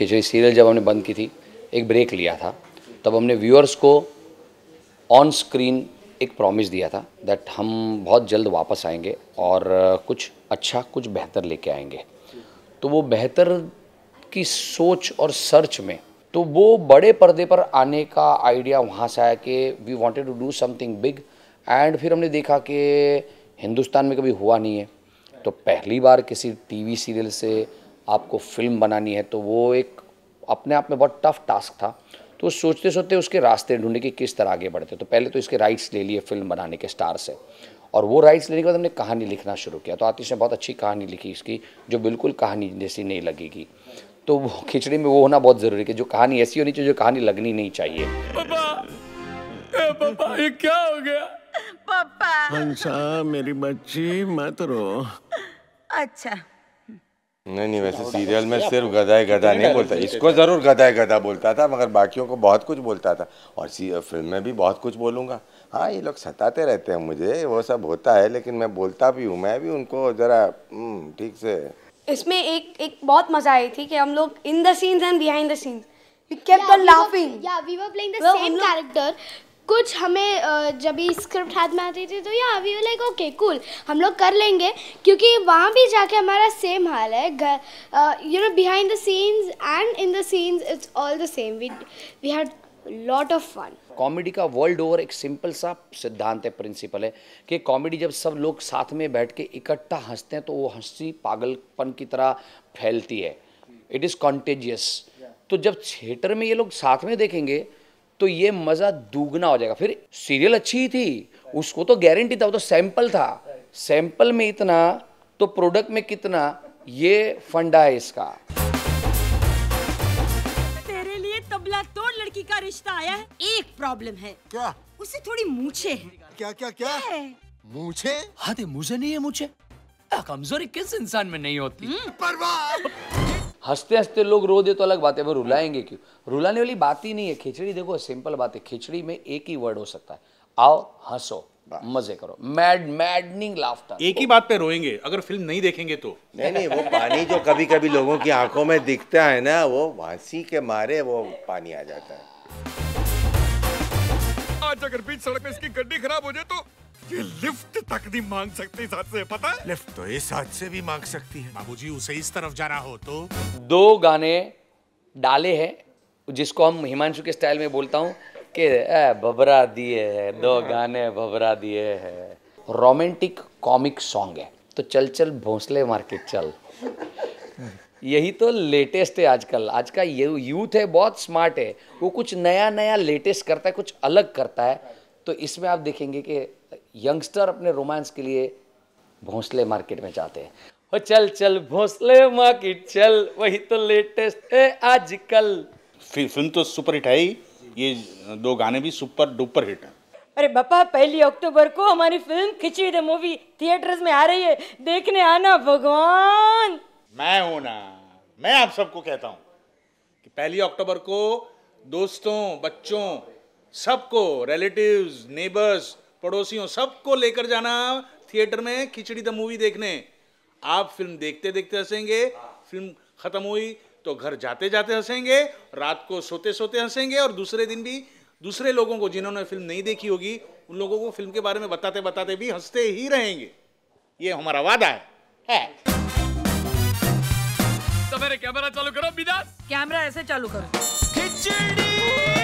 खिचड़ी serial जब हमने बंद की थी एक ब्रेक लिया था तब हमने व्यूअर्स को ऑन स्क्रीन एक प्रॉमिस दिया था दैट हम बहुत जल्द वापस आएंगे और कुछ अच्छा कुछ बेहतर लेके आएंगे तो वो बेहतर की सोच और सर्च में तो वो बड़े पर्दे पर आने का आइडिया वहाँ से आया कि we wanted to do something big and फिर हमने देखा कि हिंदुस्तान में कभी हुआ नहीं है तो पहली बार किसी टीवी सीरियल से आपको फिल्म बनानी है तो वो एक अपने आप में बहुत टफ टास्क था तो सोचते सोचते उसके रास्ते ढूंढे की किस तरह आगे बढ़ते तो पहले तो इसके राइट्स ले लिए फिल्म बनाने के स्टार से और वो राइट्स लेने के बाद हमने कहानी लिखना शुरू किया तो आतिश ने बहुत अच्छी कहानी लिखी इसकी जो बिल्कुल कहानी जैसी नहीं लगेगी तो वो खिचड़ी में वो होना बहुत ज़रूरी है जो कहानी ऐसी होनी चाहिए जो कहानी लगनी नहीं चाहिए पापा, पापा ये क्या हो गया पापा हंसा मेरी बच्ची मत रो अच्छा नहीं नहीं तो वैसे सीरियल में सिर्फ गदाए गदा नहीं बोलता इसको ज़रूर गदाए गदा बोलता था मगर बाकियों को बहुत कुछ बोलता था और फिल्म में भी बहुत कुछ बोलूंगा हाँ ये लोग सताते रहते हैं मुझे वो सब होता है लेकिन मैं बोलता भी हूँ मैं भी उनको ज़रा हम्म, ठीक से इसमें एक एक बहुत मज़ा आई थी कि हम लोग in the scenes and behind the scenes we kept on laughing या we were playing the same character कुछ हमें जब भी स्क्रिप्ट हाथ में आती थी तो या वी लाइक ओके कूल हम लोग कर लेंगे क्योंकि वहाँ भी जाके हमारा सेम हाल है घर you know behind the scenes and in the scenes it's all the same we we had lot of fun comedy का वर्ल्ड ओवर एक सिंपल सा सिद्धांत है प्रिंसिपल है कि कॉमेडी जब सब लोग साथ में बैठ के इकट्ठा हंसते हैं तो वो हंसी पागलपन की तरह फैलती है इट इज़ कॉन्टेजियस तो जब थिएटर में ये लोग साथ में देखेंगे तो ये मज़ा दुगना हो जाएगा फिर सीरियल अच्छी ही थी उसको तो गारंटी था वो तो सैंपल था सैंपल में इतना तो प्रोडक्ट में कितना ये फंडा है इसका तेरे लिए तबला तोड़ लड़की का रिश्ता आया है एक प्रॉब्लम है क्या उसे थोड़ी मूछे हैं क्या क्या क्या, क्या? मूछे हाँ मुझे नहीं है मुझे कमजोरी किस इंसान में नहीं होती परवाह हम्म। हंसते हंसते लोग रो दे तो अलग बात है वो रुलाएंगे क्यों रुलाने वाली बात ही नहीं है खिचड़ी देखो सिंपल बात है खिचड़ी में एक ही वर्ड हो सकता है आओ हंसो मजे करो मैड मैडनिंग लाफ्टर एक ही बात पे रोएंगे अगर फिल्म नहीं देखेंगे तो नहीं नहीं वो पानी जो कभी कभी लोगों की आंखों में दिखता है ना वो हंसी के मारे वो पानी आ जाता है आज अगर बीच सड़क पे इसकी गड्डी खराब हो जाए तो ये लिफ्ट तक नहीं मांग सकते इस हाथ से पता है लिफ्ट तो इस हाथ से भी मांग सकती है बाबूजी उसे इस तरफ जाना हो तो दो गाने डाले हैं जिसको हम हिमांशु के स्टाइल में बोलता हूँ कि भबरा दिए है दो गाने भबरा दिए है रोमांटिक कॉमिक सॉन्ग है तो चल चल भोसले मार के चल यही तो लेटेस्ट है आजकल आज का ये यूथ है बहुत स्मार्ट है वो कुछ नया नया लेटेस्ट करता है कुछ अलग करता है तो इसमें आप देखेंगे कि यंगस्टर अपने रोमांस के लिए भोंसले मार्केट में जाते हैं ओ चल चल भोंसले मार्केट चल वही तो लेटेस्ट है आजकल फिल्म तो सुपर हिट है ये दो गाने भी सुपर डुपर हिट है अरे बापा पहली अक्टूबर को हमारी फिल्म खिंची द मूवी थिएटर्स में आ रही है देखने आना भगवान मैं हूं ना मैं आप सबको कहता हूं कि पहली अक्टूबर को दोस्तों बच्चों सबको रिलेटिव्स नेबर्स पड़ोसियों सबको लेकर जाना थिएटर में खिचड़ी द मूवी देखने आप फिल्म देखते देखते हंसेंगे फिल्म ख़त्म हुई तो घर जाते जाते हंसेंगे रात को सोते सोते हंसेंगे और दूसरे दिन भी दूसरे लोगों को जिन्होंने फिल्म नहीं देखी होगी उन लोगों को फिल्म के बारे में बताते बताते भी हंसते ही रहेंगे ये हमारा वादा है, है। तो मेरे कैमरा चालू करो बिदास कैमरा ऐसे चालू करो खिचड़ी